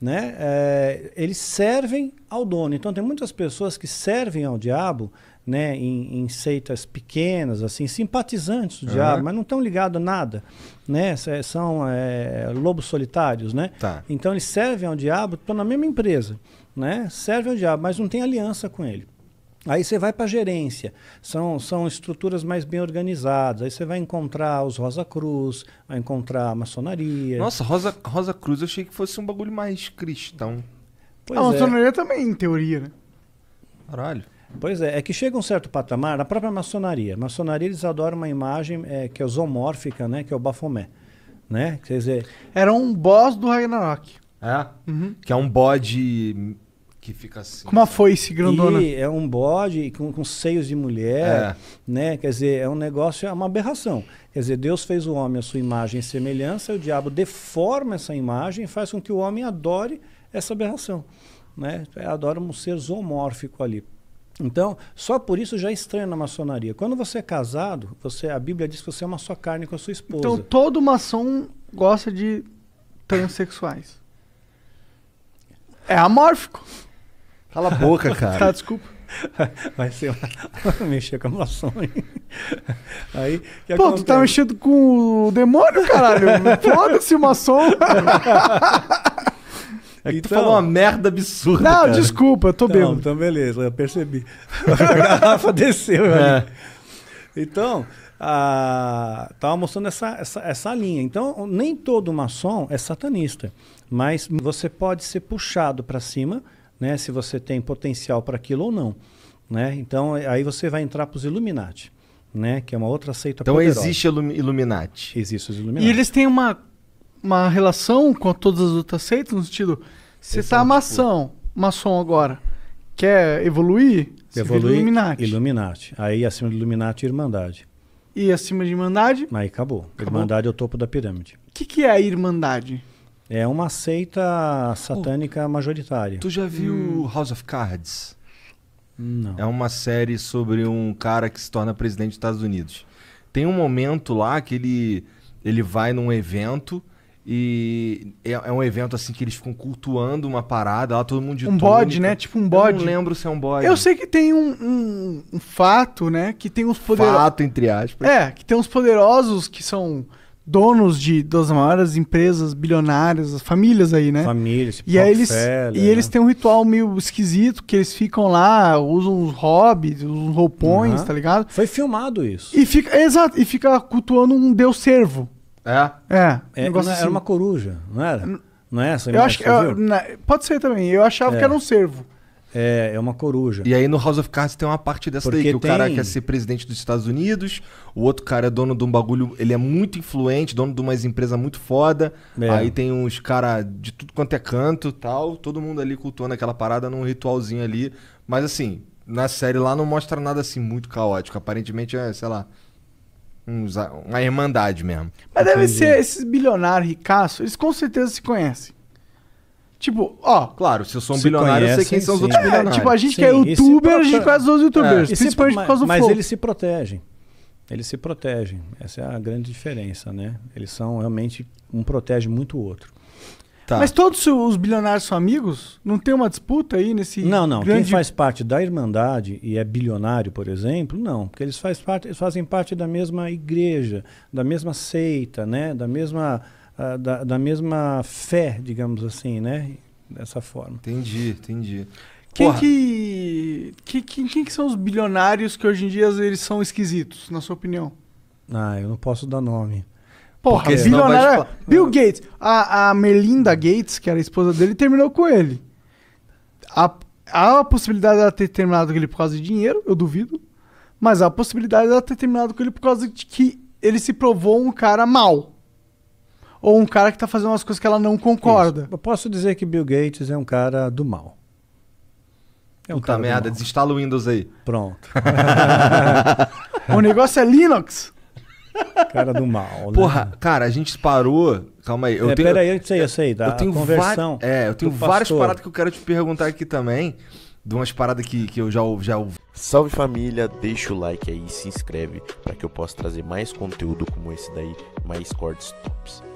né? É, eles servem ao dono. Então tem muitas pessoas que servem ao diabo, né? Em, em seitas pequenas, assim, simpatizantes do uhum. diabo, mas não estão ligados a nada, né? São é, lobos solitários, né? Tá. Então eles servem ao diabo, estão na mesma empresa, né? Servem ao diabo, mas não tem aliança com ele. Aí você vai para a gerência, são, são estruturas mais bem organizadas. Aí você vai encontrar os Rosa Cruz, vai encontrar a maçonaria. Nossa, Rosa, Rosa Cruz eu achei que fosse um bagulho mais cristão. Pois a é. maçonaria também, em teoria, né? Caralho. Pois é, é que chega um certo patamar, a própria maçonaria. A maçonaria eles adoram uma imagem é, que é zoomórfica, né? Que é o Bafomé. né? Quer dizer... Era um boss do Ragnarok. É? Uhum. Que é um bode que fica assim. Com uma foice grandona. E é um bode com, com seios de mulher, é. né? Quer dizer, é um negócio, é uma aberração. Quer dizer, Deus fez o homem à sua imagem e semelhança, e o diabo deforma essa imagem e faz com que o homem adore essa aberração, né? Adora um ser zoomórfico ali. Então, só por isso já é estranho na maçonaria. Quando você é casado, você a Bíblia diz que você é uma só carne com a sua esposa. Então, todo maçom gosta de transexuais. É amórfico. Cala a boca, cara. tá, desculpa. Vai ser mexer com maçom Aí, Pô, acontece? tu tá mexendo com o demônio, caralho. Foda-se uma maçom. É que então, tu falou uma então- merda absurda. Não, cara. desculpa, eu tô então, bêbado. Então, beleza, eu percebi. A garrafa desceu. É. Então, a... tava mostrando essa, essa, essa linha. Então, nem todo maçom é satanista, mas você pode ser puxado para cima né, se você tem potencial para aquilo ou não. Né? Então, é, aí você vai entrar para os Illuminati, né? que é uma outra seita então poderosa. Então, existe Illuminati. Existe os Illuminati. E eles têm uma, uma relação com todas as outras seitas, no sentido, você está maçom, maçom agora, quer evoluir, evoluir Illuminati. Illuminati. Aí, acima de Illuminati, Irmandade. E acima de Irmandade? Aí acabou. acabou. Irmandade é o topo da pirâmide. O que, que é a Irmandade? É uma seita satânica oh, majoritária. Tu já viu hum. House of Cards? Não. É uma série sobre um cara que se torna presidente dos Estados Unidos. Tem um momento lá que ele, ele vai num evento e é, é um evento assim que eles ficam cultuando uma parada, lá todo mundo de Um túnica. bode, né? Tipo um bode. Eu não lembro se é um bode. Eu sei que tem um, um, um fato, né? Que tem os poderosos... Fato, entre aspas. É, que tem uns poderosos que são donos de das maiores empresas bilionárias, as famílias aí, né? Famílias, e aí eles e né? eles têm um ritual meio esquisito que eles ficam lá, usam os hobbies, os roupões, uhum. tá ligado? Foi filmado isso. E fica, exato, e fica cultuando um deus servo. É. É. é um assim. Era uma coruja, não era? N não é essa? Eu acho que eu, na, né, pode ser também. Eu achava é. que era um servo. É, é uma coruja. E aí no House of Cards tem uma parte dessa Porque daí, que o cara quer ser presidente dos Estados Unidos, o outro cara é dono de um bagulho, ele é muito influente, dono de umas empresas muito foda. É. Aí tem uns cara de tudo quanto é canto tal, todo mundo ali cultuando aquela parada num ritualzinho ali. Mas assim, na série lá não mostra nada assim muito caótico. Aparentemente é, sei lá, uns, uma irmandade mesmo. Mas Entendi. deve ser esses bilionários ricaços, eles com certeza se conhecem. Tipo, ó. Claro, se eu sou um se bilionário, eu sei quem são sim, os outros é, bilionários. É, tipo, a gente sim, que é youtuber, a gente conhece os é. youtubers. É, principalmente por causa do Mas flow. eles se protegem. Eles se protegem. Essa é a grande diferença, né? Eles são realmente. Um protege muito o outro. Tá. Mas todos os bilionários são amigos? Não tem uma disputa aí nesse. Não, não. Grande... Quem faz parte da Irmandade e é bilionário, por exemplo, não. Porque eles, faz parte, eles fazem parte da mesma igreja, da mesma seita, né? Da mesma ah, da, da, mesma fé, digamos assim, né? Dessa forma. Entendi, entendi. Quem que, que, que, quem que são os bilionários que hoje em dia eles são esquisitos, na sua opinião? Ah, eu não posso dar nome. Porra, Porque bilionário. É Bill Gates. A, a Melinda Gates, que era a esposa dele, terminou com ele. A, há a possibilidade dela ter terminado com ele por causa de dinheiro, eu duvido. Mas há a possibilidade dela ter terminado com ele por causa de que ele se provou um cara mal ou um cara que está fazendo umas coisas que ela não concorda. Isso. Eu posso dizer que Bill Gates é um cara do mal. É um Puta merda, desinstala o Windows aí. Pronto. o negócio é Linux. Cara do mal, né? Porra, cara, a gente parou. Calma aí. Eu é, tenho, peraí, eu sei, eu sei. Da tá? eu tenho conversão. É, eu tenho várias pastor. paradas que eu quero te perguntar aqui também. De umas paradas que, que eu já, já ouvi. Salve família, deixa o like aí e se inscreve para que eu possa trazer mais conteúdo como esse daí, mais cortes tops.